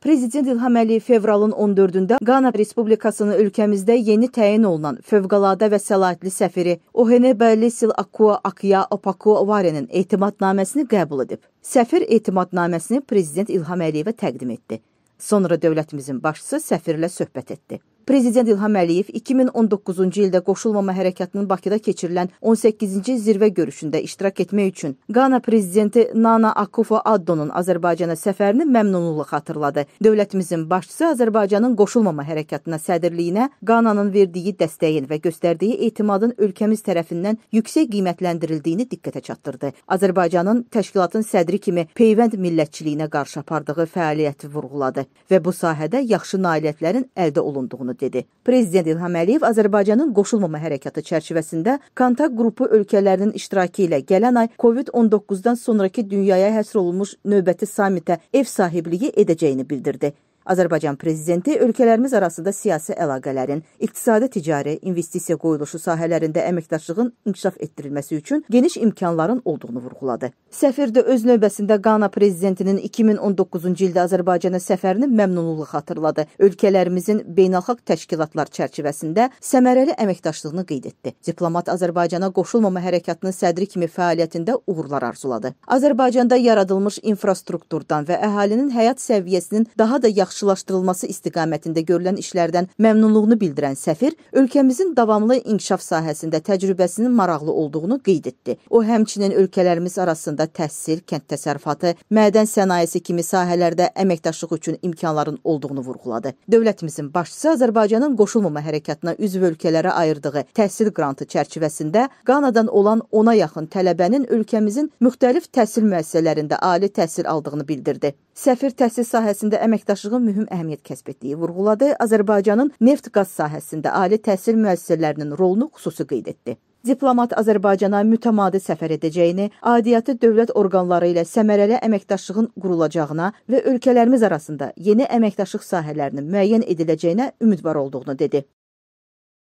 Prezident İlham Əliyev fevralın 14-də Qana Respublikasının ölkəmizdə yeni təyin olunan fövqəladə və səlahiyyətli səfiri Ohene Bəllisil Akua Akya Opaku Varenin etimadnaməsini qəbul edib. Səfir etimadnaməsini prezident İlham Əliyevə təqdim etdi. Sonra dövlətimizin başçısı səfirlə söhbət etdi. Prezident İlham Əliyev 2019-cu ildə qoşulmama hərəkatının Bakıda keçirilən 18-ci zirvə görüşündə iştirak etmək üçün Qana prezidenti Nana Akufo Addonun Azərbaycana səfərini məmnunluqla xatırladı. Dövlətimizin başçısı Azərbaycanın qoşulmama hərəkatına sədrliyinə Qananın verdiyi dəstəyin və göstərdiyi etimadın ölkəmiz tərəfindən yüksək qiymətləndirildiyini diqqətə çatdırdı. Azərbaycanın təşkilatın sədri kimi peyvənd millətçiliyinə qarşı apardığı fəaliyyəti vurğuladı və bu sahədə yaxşı nailiyyətlərin əldə olunduğunu cavab dedi. Prezident İlham Əliyev Azərbaycanın qoşulmama hərəkatı çərçivəsində Kontakt qrupu ölkələrinin iştirakı ilə gələn ay COVID-19-dan sonrakı dünyaya həsr olunmuş növbəti samitə ev sahibliyi edəcəyini bildirdi. Azərbaycan prezidenti ölkələrimiz arasında siyasi əlaqələrin, iqtisadi-ticari, investisiya qoyuluşu sahələrində əməkdaşlığın inkişaf etdirilməsi üçün geniş imkanların olduğunu vurğuladı. Səfir də öz növbəsində Qana prezidentinin 2019-cu ildə Azərbaycana səfərini məmnunluqla xatırladı. Ölkələrimizin beynəlxalq təşkilatlar çərçivəsində səmərəli əməkdaşlığını qeyd etdi. Diplomat Azərbaycana qoşulmama hərəkatının sədri kimi fəaliyyətində uğurlar arzuladı. Azərbaycanda yaradılmış infrastrukturdan və əhalinin həyat səviyyəsinin daha da yaxşı yaxşılaşdırılması istiqamətində görülən işlərdən məmnunluğunu bildirən səfir ölkəmizin davamlı inkişaf sahəsində təcrübəsinin maraqlı olduğunu qeyd etdi. O həmçinin ölkələrimiz arasında təhsil, kənd təsərrüfatı, mədən sənayesi kimi sahələrdə əməkdaşlıq üçün imkanların olduğunu vurğuladı. Dövlətimizin başçısı Azərbaycanın qoşulmama hərəkatına üzv ölkələrə ayırdığı təhsil qrantı çərçivəsində Qanadan olan ona yaxın tələbənin ölkəmizin müxtəlif təhsil müəssisələrində ali təhsil aldığını bildirdi. Səfir təhsil sahəsində əməkdaşlığın mövzunun mühüm əhəmiyyət kəsb etdiyi vurğuladı. Azərbaycanın neft-qaz sahəsində ali təhsil müəssisələrinin rolunu xüsusi qeyd etdi. Diplomat Azərbaycana mütəmadi səfər edəcəyini, adiyyatı dövlət orqanları ilə səmərəli əməkdaşlığın qurulacağına və ölkələrimiz arasında yeni əməkdaşlıq sahələrinin müəyyən ediləcəyinə ümidvar olduğunu dedi.